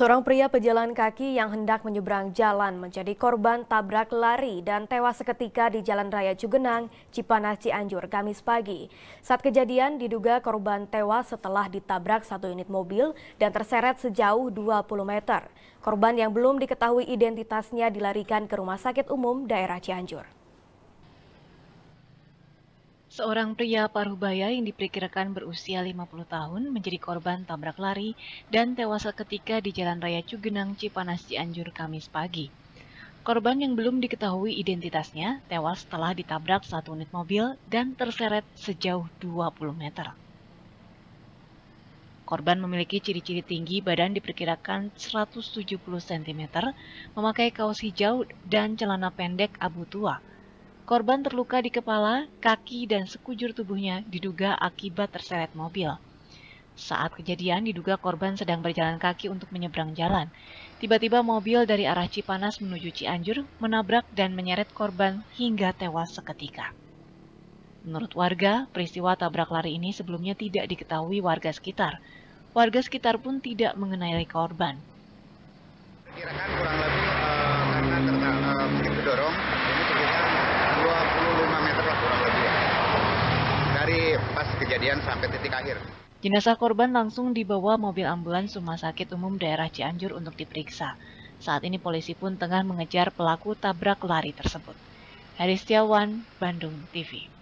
Seorang pria pejalan kaki yang hendak menyeberang jalan menjadi korban tabrak lari dan tewas seketika di Jalan Raya Cugenang, Cipanas, Cianjur, Kamis pagi. Saat kejadian, diduga korban tewas setelah ditabrak satu unit mobil dan terseret sejauh 20 meter. Korban yang belum diketahui identitasnya dilarikan ke Rumah Sakit Umum Daerah Cianjur. Seorang pria parubaya yang diperkirakan berusia 50 tahun menjadi korban tabrak lari dan tewas ketika di Jalan Raya Cugenang Cipanas Cianjur Kamis pagi. Korban yang belum diketahui identitasnya tewas setelah ditabrak satu unit mobil dan terseret sejauh 20 meter. Korban memiliki ciri-ciri tinggi badan diperkirakan 170 cm, memakai kaos hijau dan celana pendek abu tua Korban terluka di kepala, kaki, dan sekujur tubuhnya diduga akibat terseret mobil. Saat kejadian, diduga korban sedang berjalan kaki untuk menyeberang jalan. Tiba-tiba mobil dari arah Cipanas menuju Cianjur menabrak dan menyeret korban hingga tewas seketika. Menurut warga, peristiwa tabrak lari ini sebelumnya tidak diketahui warga sekitar. Warga sekitar pun tidak mengenai korban. -kira kejadian sampai titik akhir. Jenazah korban langsung dibawa mobil ambulans Rumah Sakit Umum Daerah Cianjur untuk diperiksa. Saat ini polisi pun tengah mengejar pelaku tabrak lari tersebut. Heri Setiawan, Bandung TV.